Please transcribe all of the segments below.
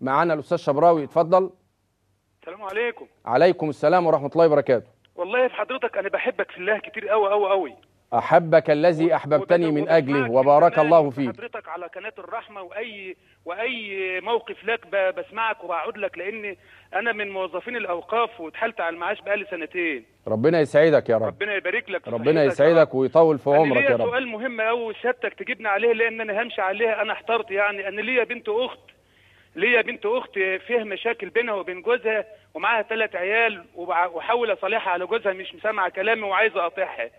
معانا الاستاذ شبراوي اتفضل السلام عليكم عليكم السلام ورحمه الله وبركاته والله في حضرتك انا بحبك في الله كتير قوي قوي قوي احبك الذي احببتني من اجله وبارك الله فيك حضرتك على قناه الرحمه واي واي موقف لك بسمعك وبقعد لك لان انا من موظفين الاوقاف واتحلت على المعاش بقالي سنتين ربنا يسعدك يا رب ربنا يبارك لك ربنا يسعدك ويطول في عمرك يا رب سؤال مهم قوي سيادتك تجيبني عليه لان انا همشي عليها انا احترت يعني انا ليا بنت اخت ليا بنت اخت فيها مشاكل بينها وبين جوزها ومعاها ثلاث عيال واحاول اصالحها على جوزها مش مسامعه كلامي وعايزه اقاطعها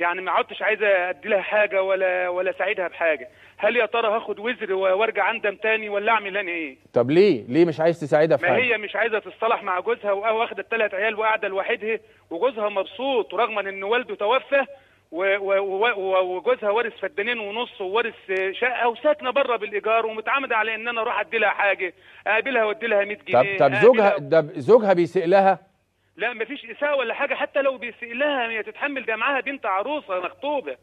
يعني ما عدتش عايزه ادي لها حاجه ولا ولا اساعدها بحاجه هل يا ترى هاخد وزر وارجع اندم تاني ولا اعمل انا ايه طب ليه ليه مش عايز تساعدها في حاجه ما هي مش عايزه تصطلح مع جوزها واخده الثلاث عيال وقاعده لوحدها وجوزها مبسوط رغم ان والده توفى وجوزها وارث فدانين ونص وورث شقه وساكنه بره بالايجار ومتعمده على ان انا اروح ادي لها حاجه اقابلها وادي لها 100 جنيه طب طب زوجها ده زوجها بيسيء لها لا مفيش اساءه ولا حاجه حتى لو بيسيء لها هي تتحمل ده معاها بنت عروسه مخطوبه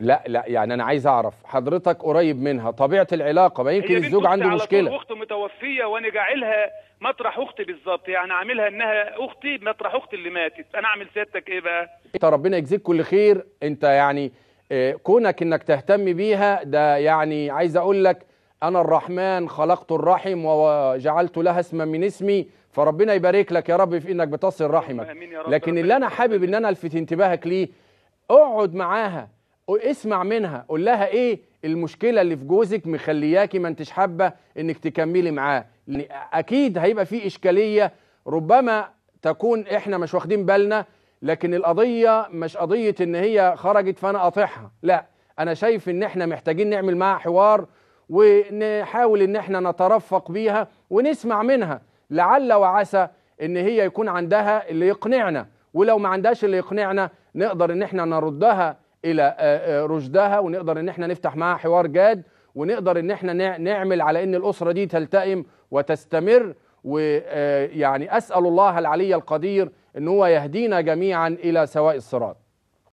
لا لا يعني انا عايز اعرف حضرتك قريب منها طبيعه العلاقه ما يمكن الزوج عنده مشكله اخت متوفيه وانا جاعلها مطرح اختي بالظبط يعني عاملها انها اختي مطرح اختي اللي ماتت انا اعمل سيادتك ايه بقى انت ربنا يجزيك كل خير انت يعني آه، كونك انك تهتم بيها ده يعني عايز اقول لك انا الرحمن خلقت الرحم وجعلت لها اسما من اسمي فربنا يبارك لك يا رب في انك بتصل رحمك لكن اللي انا حابب ان انا الفت انتباهك ليه اقعد معاها اسمع منها قول لها ايه المشكله اللي في جوزك مخلياكي ما انتش حابه انك تكملي معاه اكيد هيبقى في اشكاليه ربما تكون احنا مش واخدين بالنا لكن القضيه مش قضيه ان هي خرجت فانا قاطعها لا انا شايف ان احنا محتاجين نعمل معاها حوار ونحاول ان احنا نترفق بيها ونسمع منها لعل وعسى ان هي يكون عندها اللي يقنعنا ولو ما عندهاش اللي يقنعنا نقدر ان احنا نردها الى آه، آه، رشدها ونقدر ان احنا نفتح معاها حوار جاد ونقدر ان احنا نعمل على ان الاسره دي تلتئم وتستمر ويعني آه، اسال الله العلي القدير ان هو يهدينا جميعا الى سواء الصراط